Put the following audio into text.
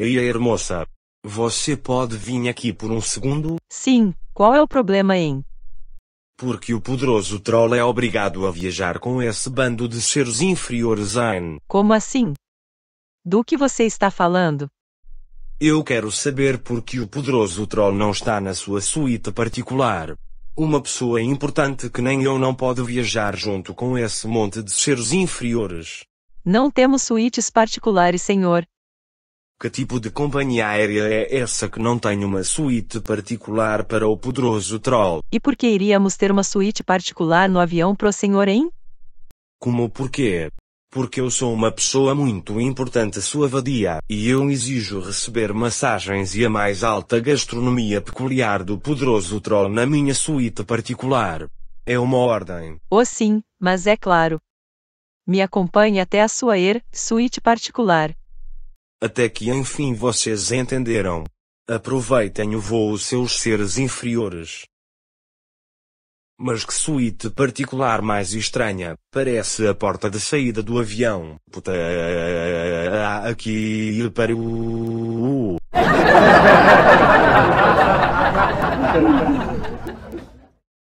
Ei, hermosa. Você pode vir aqui por um segundo? Sim, qual é o problema hein? Porque o poderoso troll é obrigado a viajar com esse bando de seres inferiores a Como assim? Do que você está falando? Eu quero saber por que o poderoso troll não está na sua suíte particular. Uma pessoa importante que nem eu não pode viajar junto com esse monte de seres inferiores. Não temos suítes particulares, senhor. Que tipo de companhia aérea é essa que não tem uma suíte particular para o poderoso troll? E por que iríamos ter uma suíte particular no avião pro senhor, hein? Como porquê? Porque eu sou uma pessoa muito importante sua vadia, e eu exijo receber massagens e a mais alta gastronomia peculiar do poderoso troll na minha suíte particular. É uma ordem. Oh sim, mas é claro. Me acompanhe até a sua ER, suíte particular até que enfim vocês entenderam. Aproveitem o voo seus seres inferiores. Mas que suíte particular mais estranha, parece a porta de saída do avião. Puta, aqui para o...